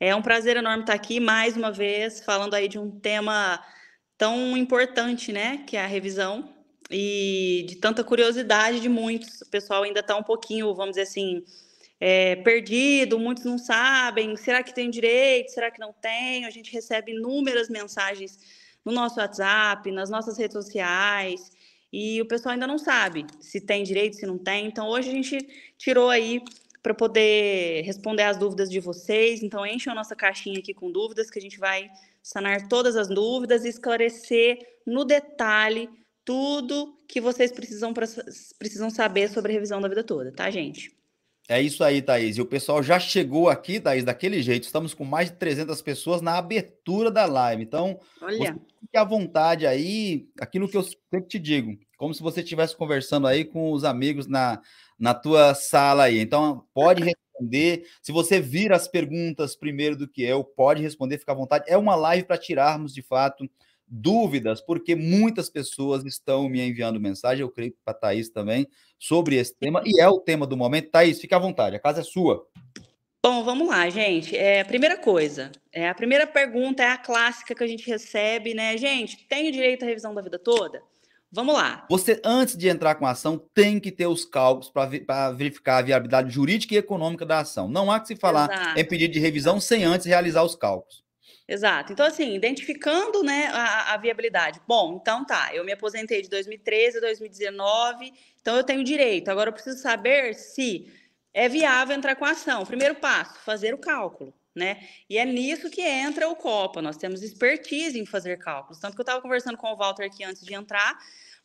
É um prazer enorme estar aqui mais uma vez, falando aí de um tema tão importante, né, que é a revisão, e de tanta curiosidade de muitos. O pessoal ainda está um pouquinho, vamos dizer assim, é, perdido, muitos não sabem, será que tem direito, será que não tem? A gente recebe inúmeras mensagens no nosso WhatsApp, nas nossas redes sociais, e o pessoal ainda não sabe se tem direito, se não tem. Então, hoje a gente tirou aí para poder responder às dúvidas de vocês. Então, enchem a nossa caixinha aqui com dúvidas, que a gente vai sanar todas as dúvidas e esclarecer no detalhe tudo que vocês precisam, pra, precisam saber sobre a revisão da vida toda, tá, gente? É isso aí, Thaís. E o pessoal já chegou aqui, Thaís, daquele jeito. Estamos com mais de 300 pessoas na abertura da live. Então, fique à vontade aí, aquilo que eu sempre te digo. Como se você estivesse conversando aí com os amigos na, na tua sala aí. Então, pode responder. Se você vir as perguntas primeiro do que eu, pode responder, fica à vontade. É uma live para tirarmos, de fato, dúvidas, porque muitas pessoas estão me enviando mensagem, eu creio que para a Thaís também, sobre esse tema, e é o tema do momento. Thaís, fica à vontade, a casa é sua. Bom, vamos lá, gente. É, primeira coisa, é, a primeira pergunta é a clássica que a gente recebe, né? Gente, tenho direito à revisão da vida toda? Vamos lá. Você, antes de entrar com a ação, tem que ter os cálculos para verificar a viabilidade jurídica e econômica da ação. Não há que se falar Exato. em pedido de revisão sem antes realizar os cálculos. Exato. Então, assim, identificando né, a, a, viabilidade. Bom, então tá, eu me aposentei de 2013 a 2019, então eu tenho direito. Agora eu preciso saber se é viável entrar com a ação. Primeiro passo, fazer o cálculo né? E é nisso que entra o Copa. Nós temos expertise em fazer cálculos. Tanto que eu estava conversando com o Walter aqui antes de entrar,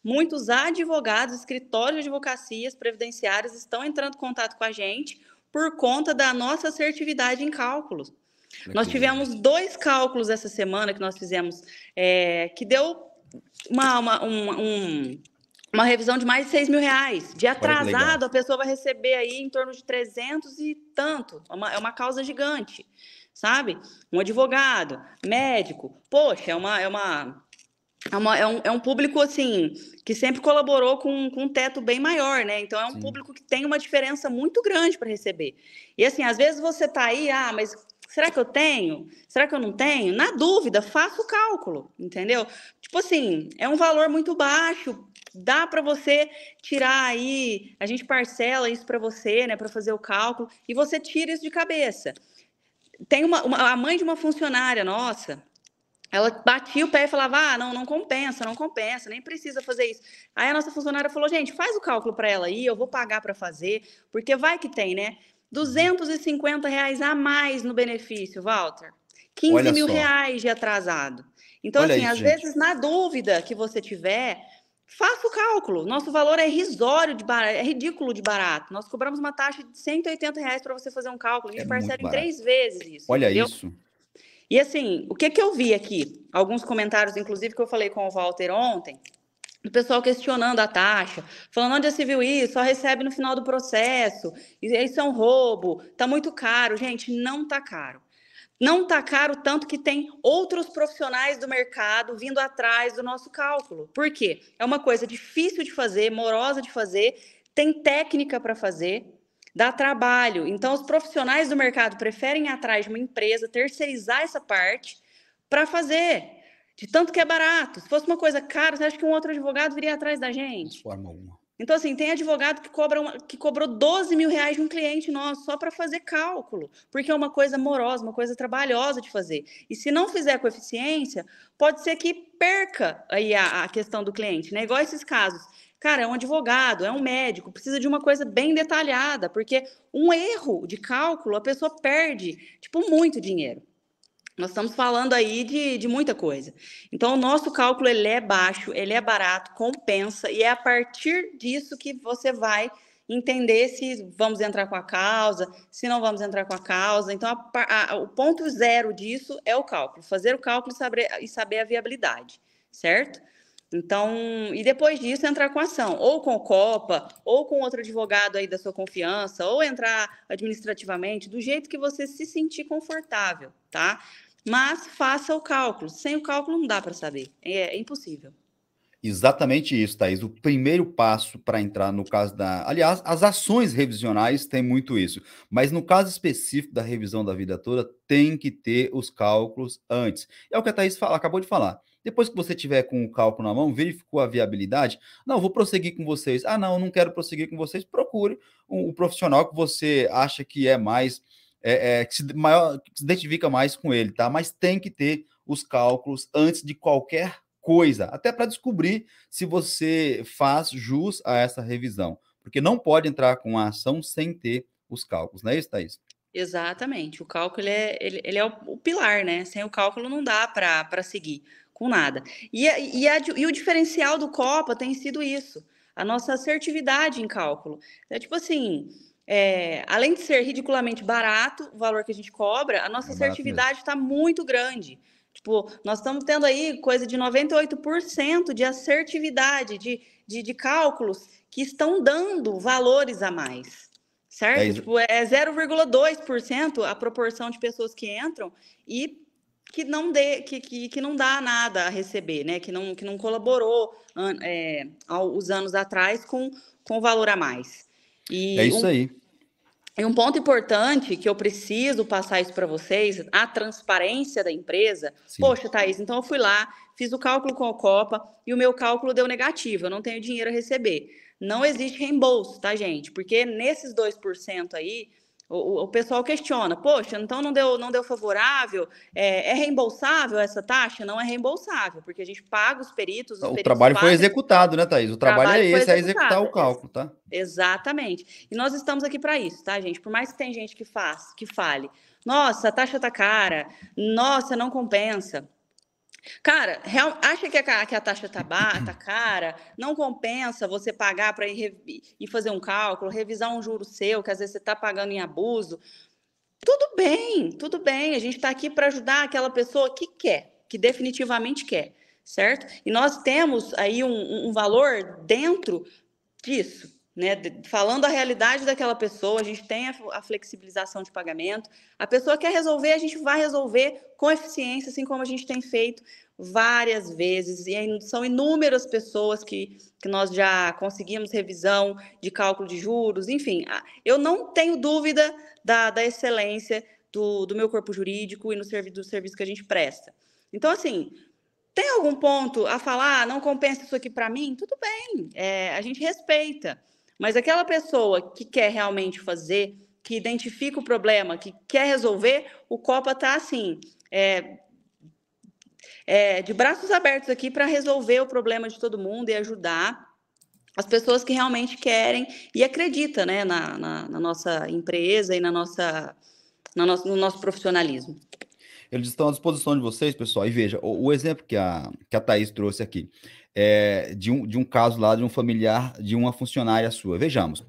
muitos advogados, escritórios de advocacias previdenciários estão entrando em contato com a gente por conta da nossa assertividade em cálculos. Nós tivemos dois cálculos essa semana que nós fizemos, é, que deu uma, uma, um, um, uma revisão de mais de 6 mil reais. De atrasado, a pessoa vai receber aí em torno de 300 e tanto. É uma, é uma causa gigante, sabe? Um advogado, médico. Poxa, é uma. É uma é, uma, é, um, é um público, assim, que sempre colaborou com, com um teto bem maior, né? Então, é um Sim. público que tem uma diferença muito grande para receber. E, assim, às vezes você tá aí, ah, mas Será que eu tenho? Será que eu não tenho? Na dúvida, faça o cálculo, entendeu? Tipo assim, é um valor muito baixo, dá para você tirar aí, a gente parcela isso para você, né, para fazer o cálculo, e você tira isso de cabeça. Tem uma, uma a mãe de uma funcionária nossa, ela batia o pé e falava: ah, não, não compensa, não compensa, nem precisa fazer isso. Aí a nossa funcionária falou: gente, faz o cálculo para ela aí, eu vou pagar para fazer, porque vai que tem, né? 250 reais a mais no benefício, Walter. 15 Olha mil só. reais de atrasado. Então, Olha assim, às gente. vezes, na dúvida que você tiver, faça o cálculo. Nosso valor é risório, de barato, é ridículo de barato. Nós cobramos uma taxa de 180 reais para você fazer um cálculo. A gente é parcela em três vezes isso. Olha entendeu? isso. E assim, o que, que eu vi aqui? Alguns comentários, inclusive, que eu falei com o Walter ontem, do pessoal questionando a taxa, falando onde a civil isso, só recebe no final do processo, isso é um roubo, tá muito caro. Gente, não tá caro. Não tá caro tanto que tem outros profissionais do mercado vindo atrás do nosso cálculo. Por quê? É uma coisa difícil de fazer, morosa de fazer, tem técnica para fazer, dá trabalho. Então, os profissionais do mercado preferem ir atrás de uma empresa, terceirizar essa parte para fazer. De tanto que é barato. Se fosse uma coisa cara, você acha que um outro advogado viria atrás da gente? De forma alguma. Então, assim, tem advogado que, cobra uma, que cobrou 12 mil reais de um cliente nosso só para fazer cálculo, porque é uma coisa morosa, uma coisa trabalhosa de fazer. E se não fizer com eficiência, pode ser que perca aí a, a questão do cliente, né? Igual esses casos. Cara, é um advogado, é um médico, precisa de uma coisa bem detalhada, porque um erro de cálculo, a pessoa perde, tipo, muito dinheiro. Nós estamos falando aí de, de muita coisa. Então, o nosso cálculo ele é baixo, ele é barato, compensa, e é a partir disso que você vai entender se vamos entrar com a causa, se não vamos entrar com a causa. Então, a, a, o ponto zero disso é o cálculo, fazer o cálculo e saber, e saber a viabilidade, certo? Então, e depois disso entrar com ação, ou com Copa, ou com outro advogado aí da sua confiança, ou entrar administrativamente, do jeito que você se sentir confortável, tá? Mas faça o cálculo. Sem o cálculo não dá para saber. É, é impossível. Exatamente isso, Thaís. O primeiro passo para entrar no caso da. Aliás, as ações revisionais têm muito isso, mas no caso específico da revisão da vida toda, tem que ter os cálculos antes. É o que a Thaís fala, acabou de falar. Depois que você tiver com o cálculo na mão, verificou a viabilidade. Não, vou prosseguir com vocês. Ah, não, não quero prosseguir com vocês. Procure o um, um profissional que você acha que é mais é, é, que, se maior, que se identifica mais com ele, tá? Mas tem que ter os cálculos antes de qualquer coisa, até para descobrir se você faz jus a essa revisão, porque não pode entrar com a ação sem ter os cálculos, não é isso, Thaís? Exatamente, o cálculo é, ele, ele é o, o, pilar, né? Sem o cálculo não dá para seguir com nada. E, e, a, e o diferencial do COPA tem sido isso, a nossa assertividade em cálculo. É tipo assim, é, além de ser ridiculamente barato o valor que a gente cobra, a nossa é assertividade está muito grande. Tipo, nós estamos tendo aí coisa de 98% de assertividade, de, de, de, cálculos que estão dando valores a mais. Certo? É, tipo, é 0,2% a proporção de pessoas que entram e que não, dê, que, que, que não dá nada a receber, né? Que não, que não colaborou é, aos anos atrás com, com valor a mais. E é isso um, aí. E um ponto importante que eu preciso passar isso para vocês, a transparência da empresa. Sim. Poxa, Thaís, então eu fui lá, fiz o cálculo com a Copa e o meu cálculo deu negativo, eu não tenho dinheiro a receber. Não existe reembolso, tá, gente? Porque nesses 2% aí, o, o, pessoal questiona, poxa, então não deu, não deu favorável, é, é, reembolsável essa taxa? Não é reembolsável, porque a gente paga os peritos. Os o peritos trabalho foi executado, né, Thaís? O trabalho, o trabalho é esse, é executar o cálculo, tá? Exatamente. E nós estamos aqui para isso, tá, gente? Por mais que tem gente que faz, que fale, nossa, a taxa tá cara, nossa, não compensa. Cara, real, acha que a, que a taxa tá, bar, hum. tá cara? Não compensa você pagar para ir, ir, fazer um cálculo, revisar um juro seu, que às vezes você está pagando em abuso. Tudo bem, tudo bem. A gente está aqui para ajudar aquela pessoa que quer, que definitivamente quer, certo? E nós temos aí um, um valor dentro disso. Né, falando a realidade daquela pessoa, a gente tem a, flexibilização de pagamento. A pessoa quer resolver, a gente vai resolver com eficiência, assim como a gente tem feito várias vezes. E são inúmeras pessoas que, que nós já conseguimos revisão de cálculo de juros, enfim. Eu não tenho dúvida da, da excelência do, do meu corpo jurídico e no servi do serviço que a gente presta. Então, assim, tem algum ponto a falar? Ah, não compensa isso aqui para mim? Tudo bem, é, a gente respeita. Mas aquela pessoa que quer realmente fazer, que identifica o problema, que quer resolver, o Copa está assim, é, é, de braços abertos aqui para resolver o problema de todo mundo e ajudar as pessoas que realmente querem e acreditam né, na, na, na nossa empresa e na nossa, na no nosso profissionalismo. Eles estão à disposição de vocês, pessoal. E veja, o, o exemplo que a, que a Thaís trouxe aqui é de um, de um caso lá de um familiar, de uma funcionária sua. Vejamos.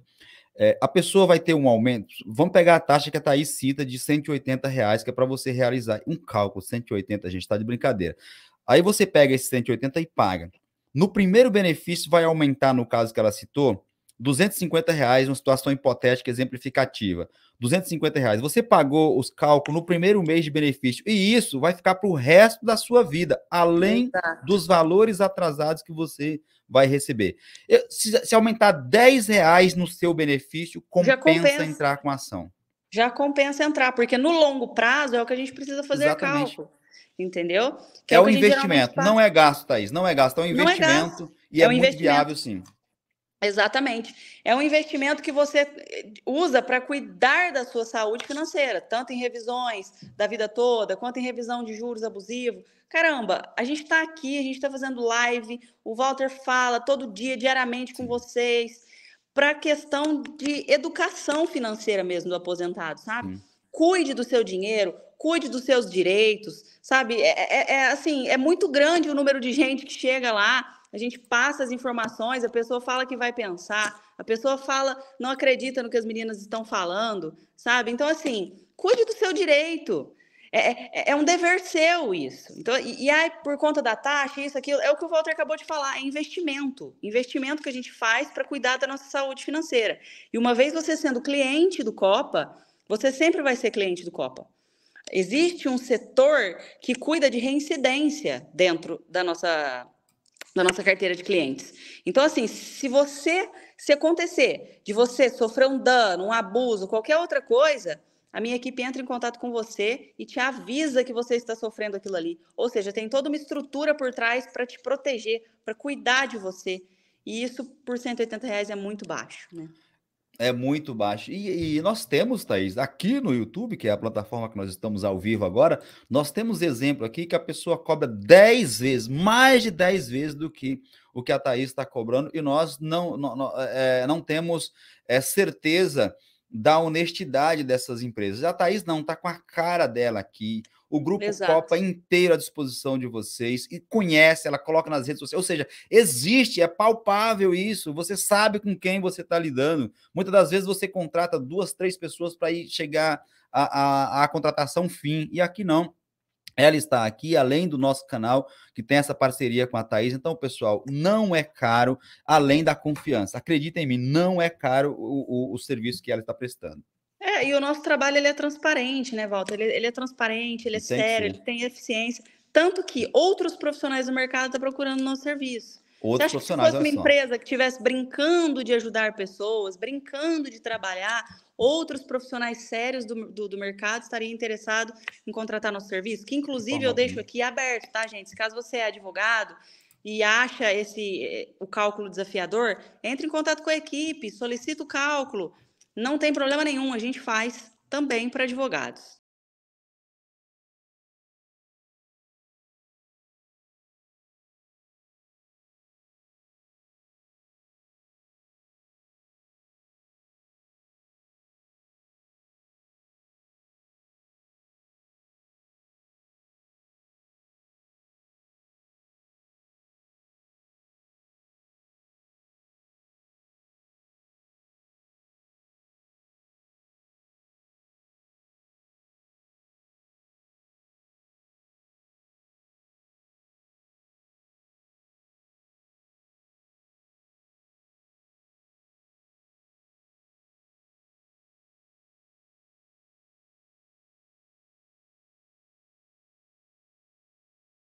É, a pessoa vai ter um aumento. Vamos pegar a taxa que a Thaís cita de 180 reais, que é para você realizar um cálculo. 180, a gente está de brincadeira. Aí você pega esse 180 e paga. No primeiro benefício, vai aumentar, no caso que ela citou, 250 reais, uma situação hipotética exemplificativa. 250 reais. Você pagou os cálculos no primeiro mês de benefício e isso vai ficar para o resto da sua vida, além dos valores atrasados que você vai receber. Se, se aumentar 10 reais no seu benefício, compensa, compensa, entrar com a ação. Já compensa entrar, porque no longo prazo é o que a gente precisa fazer Exatamente. cálculo. Entendeu? É que é, é o investimento, não é gasto, Thaís, não é gasto, é um é investimento é e é, um muito viável, sim. Exatamente. É um investimento que você eh, usa para cuidar da sua saúde financeira, tanto em revisões da vida toda, quanto em revisão de juros abusivos. Caramba, a gente está aqui, a gente está fazendo live, o Walter fala todo dia, diariamente com vocês, para a questão de educação financeira mesmo do aposentado, sabe? Hum. Cuide do seu dinheiro, cuide dos seus direitos, sabe? É é, é, é, assim, é muito grande o número de gente que chega lá, a gente passa as informações, a pessoa fala que vai pensar, a pessoa fala, não acredita no que as meninas estão falando, sabe? Então, assim, cuide do seu direito. É, é, é, é um dever seu isso. Então, e, e aí, por conta da taxa, isso, aquilo, é o que o Walter acabou de falar, é investimento. Investimento que a gente faz para cuidar da nossa saúde financeira. E uma vez você sendo cliente do Copa, você sempre vai ser cliente do Copa. Existe um setor que cuida de reincidência dentro da nossa, da nossa carteira de clientes. Então, assim, se você se acontecer de você sofrer um dano, um abuso, qualquer outra coisa, a minha equipe entra em contato com você e te avisa que você está sofrendo aquilo ali. Ou seja, tem toda uma estrutura por trás para te proteger, para cuidar de você. E isso por 180 reais é muito baixo, né? É muito baixo. E, e, nós temos, Thaís, aqui no YouTube, que é a plataforma que nós estamos ao vivo agora, nós temos exemplo aqui que a pessoa cobra 10 vezes, mais de 10 vezes do que o que a Thaís está cobrando, e nós não, não, não, é, não temos é, certeza da honestidade dessas empresas. A Thaís não, está com a cara dela aqui. O grupo Exato. Copa inteiro à disposição de vocês e conhece, ela coloca nas redes sociais. Ou seja, existe, é palpável isso. Você sabe com quem você está lidando. Muitas das vezes você contrata duas, três pessoas para ir chegar à, à contratação fim. E aqui não ela está aqui, além do nosso canal, que tem essa parceria com a Thaís. Então, pessoal, não é caro, além da confiança. Acreditem em mim, não é caro o, o, o serviço que ela está prestando. É, e o nosso trabalho ele é transparente, né, Walter? Ele, ele é transparente, ele é tem sério, ele tem eficiência. Tanto que outros profissionais do mercado estão procurando nosso serviço. Outros acha profissionais. Se fosse uma empresa que estivesse brincando de ajudar pessoas, brincando de trabalhar, outros profissionais sérios do, do, do mercado estariam interessados em contratar nosso serviço, que inclusive Como eu deixo aqui aberto, tá, gente? Se caso você é advogado, e acha esse eh, o cálculo desafiador, entre em contato com a equipe, solicita o cálculo. Não tem problema nenhum, a gente faz também para advogados.